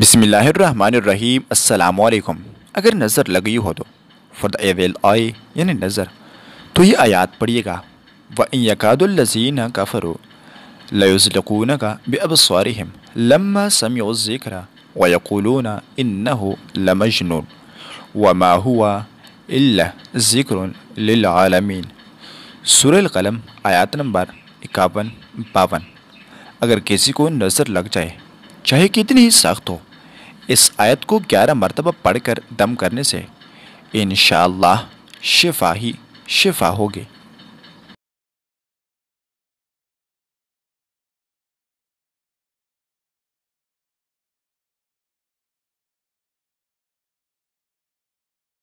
بسم اللہ الرحمن الرحیم السلام علیکم اگر نظر لگی ہو تو فر ایویل آئی یعنی نظر تو یہ آیات پڑھیے گا وَإِن يَكَادُ الَّذِينَ كَفَرُوا لَيُزْلِقُونَكَ بِأَبْصَارِهِمْ لَمَّا سَمِعُوا اب وَيَقُولُونَ إِنَّهُ لَمَجْنُونَ وَمَا هُوَ إِلَّا ذِكْرٌ لِلْعَالَمِينَ ماحوا القلم آیات نمبر اکاون باون اگر کسی کو نظر لگ جائے چاہے کتنی ہی سخت ہو اس آیت کو گیارہ مرتبہ پڑھ کر دم کرنے سے انشاءاللہ شفا ہی شفا ہوگی